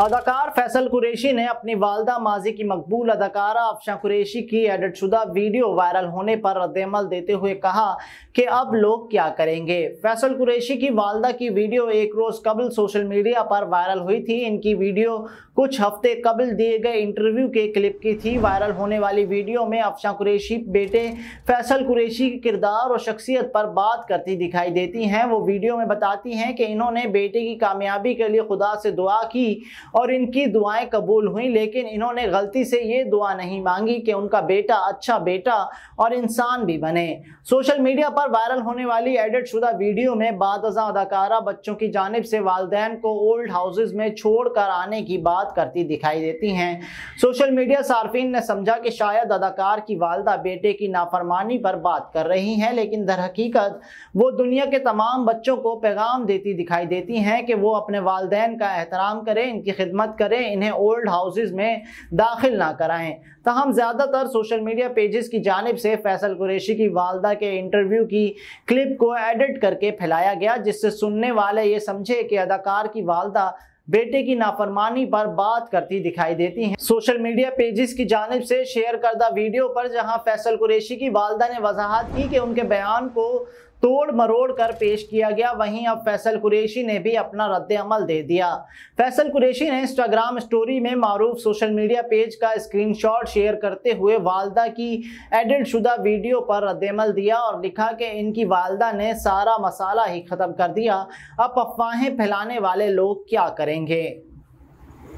अदाकार फैसल कुरैशी ने अपनी वालदा माजी की मकबूल अदाकारा अफशा कुरैशी की एडिट शुदा वीडियो वायरल होने पर रद्दमल देते हुए कहा कि अब लोग क्या करेंगे फैसल कुरैशी की वालदा की वीडियो एक रोज़ कबल सोशल मीडिया पर वायरल हुई थी इनकी वीडियो कुछ हफ्ते कबल दिए गए इंटरव्यू के क्लिप की थी वायरल होने वाली वीडियो में अफशा कुरैशी बेटे फैसल कुरैशी के किरदार और शख्सियत पर बात करती दिखाई देती हैं वो वीडियो में बताती हैं कि इन्होंने बेटे की कामयाबी के लिए खुदा से दुआ की और इनकी दुआएं कबूल हुई लेकिन इन्होंने गलती से ये दुआ नहीं मांगी कि उनका बेटा अच्छा बेटा और इंसान भी बने सोशल मीडिया पर वायरल होने वाली एडिट शुदा वीडियो में बाद अदाकारा बच्चों की जानब से वालदेन को ओल्ड हाउसेज में छोड़ कर आने की बात करती दिखाई देती हैं सोशल मीडिया सार्फिन ने समझा कि शायद अदाकार की वालदा बेटे की नाफरमानी पर बात कर रही हैं लेकिन दरहकीकत वो दुनिया के तमाम बच्चों को पैगाम देती दिखाई देती हैं कि वो अपने वालदेन का एहतराम करें इनकी खिदमत करें इन्हें ओल्ड हाउसेज में दाखिल ना कराएं तहम ज़्यादातर सोशल मीडिया पेजेस की जानब से फैसल कुरेशी की वालदा के इंटरव्यू की क्लिप को एडिट करके फैलाया गया जिससे सुनने वाले ये समझे कि अदाकार की वालदा बेटे की नाफरमानी पर बात करती दिखाई देती हैं सोशल मीडिया पेजेस की जानब से शेयर करदा वीडियो पर जहां फैसल कुरेशी की वालदा ने वजाहत की कि उनके बयान को तोड़ मरोड़ कर पेश किया गया वहीं अब फैसल कुरेशी ने भी अपना रद्द अमल दे दिया फैसल कुरेशी ने इंस्टाग्राम स्टोरी में मरूफ सोशल मीडिया पेज का स्क्रीनशॉट शेयर करते हुए वालदा की एडिट शुदा वीडियो पर रद्द अमल दिया और लिखा कि इनकी वालदा ने सारा मसाला ही ख़त्म कर दिया अब अफवाहें फैलाने वाले लोग क्या करेंगे